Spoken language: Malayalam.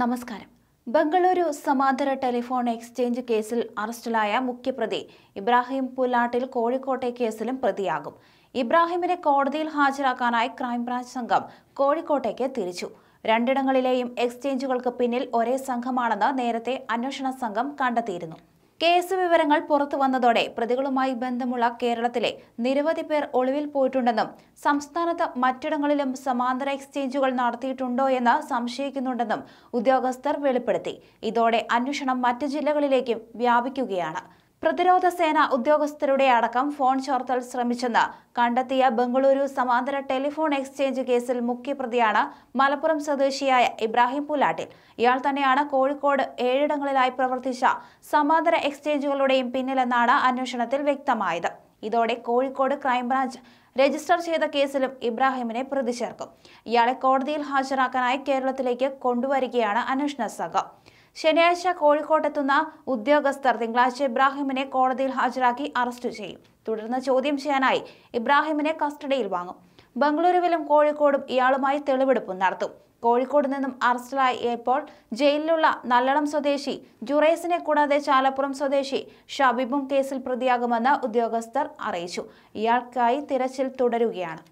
നമസ്കാരം ബംഗളൂരു സമാന്തര ടെലിഫോൺ എക്സ്ചേഞ്ച് കേസിൽ അറസ്റ്റിലായ മുഖ്യപ്രതി ഇബ്രാഹിം പുലാട്ടിൽ കോഴിക്കോട്ടെ കേസിലും പ്രതിയാകും ഇബ്രാഹിമിനെ കോടതിയിൽ ഹാജരാക്കാനായി ക്രൈംബ്രാഞ്ച് സംഘം കോഴിക്കോട്ടേക്ക് തിരിച്ചു രണ്ടിടങ്ങളിലെയും എക്സ്ചേഞ്ചുകൾക്ക് പിന്നിൽ ഒരേ സംഘമാണെന്ന് നേരത്തെ അന്വേഷണ സംഘം കണ്ടെത്തിയിരുന്നു കേസ് വിവരങ്ങൾ പുറത്തു വന്നതോടെ പ്രതികളുമായി ബന്ധമുള്ള കേരളത്തിലെ നിരവധി പേർ ഒളിവിൽ പോയിട്ടുണ്ടെന്നും സംസ്ഥാനത്ത് മറ്റിടങ്ങളിലും സമാന്തര എക്സ്ചേഞ്ചുകൾ നടത്തിയിട്ടുണ്ടോ സംശയിക്കുന്നുണ്ടെന്നും ഉദ്യോഗസ്ഥർ വെളിപ്പെടുത്തി ഇതോടെ അന്വേഷണം മറ്റ് ജില്ലകളിലേക്കും വ്യാപിക്കുകയാണ് പ്രതിരോധ സേന ഉദ്യോഗസ്ഥരുടെ അടക്കം ഫോൺ ചോർത്തൽ ശ്രമിച്ചെന്ന് കണ്ടെത്തിയ ബംഗളൂരു സമാന്തര ടെലിഫോൺ എക്സ്ചേഞ്ച് കേസിൽ മുഖ്യപ്രതിയാണ് മലപ്പുറം സ്വദേശിയായ ഇബ്രാഹിം പുലാട്ടിൽ ഇയാൾ തന്നെയാണ് കോഴിക്കോട് ഏഴിടങ്ങളിലായി പ്രവർത്തിച്ച സമാന്തര എക്സ്ചേഞ്ചുകളുടെയും പിന്നിലെന്നാണ് അന്വേഷണത്തിൽ വ്യക്തമായത് ഇതോടെ കോഴിക്കോട് ക്രൈംബ്രാഞ്ച് രജിസ്റ്റർ ചെയ്ത കേസിലും ഇബ്രാഹിമിനെ പ്രതി ചേർക്കും ഇയാളെ കോടതിയിൽ ഹാജരാക്കാനായി കേരളത്തിലേക്ക് കൊണ്ടുവരികയാണ് അന്വേഷണ സംഘം ശനിയാഴ്ച കോഴിക്കോട്ടെത്തുന്ന ഉദ്യോഗസ്ഥർ തിങ്കളാഴ്ച ഇബ്രാഹിമിനെ കോടതിയിൽ ഹാജരാക്കി അറസ്റ്റ് ചെയ്യും തുടർന്ന് ചോദ്യം ചെയ്യാനായി ഇബ്രാഹിമിനെ കസ്റ്റഡിയിൽ വാങ്ങും ബംഗളൂരുവിലും കോഴിക്കോടും ഇയാളുമായി തെളിവെടുപ്പ് നടത്തും കോഴിക്കോട് നിന്നും അറസ്റ്റിലായപ്പോൾ ജയിലിലുള്ള നല്ലളം സ്വദേശി ജുറൈസിനെ കൂടാതെ ചാലപ്പുറം സ്വദേശി ഷബീബും കേസിൽ പ്രതിയാകുമെന്ന് ഉദ്യോഗസ്ഥർ അറിയിച്ചു ഇയാൾക്കായി തിരച്ചിൽ തുടരുകയാണ്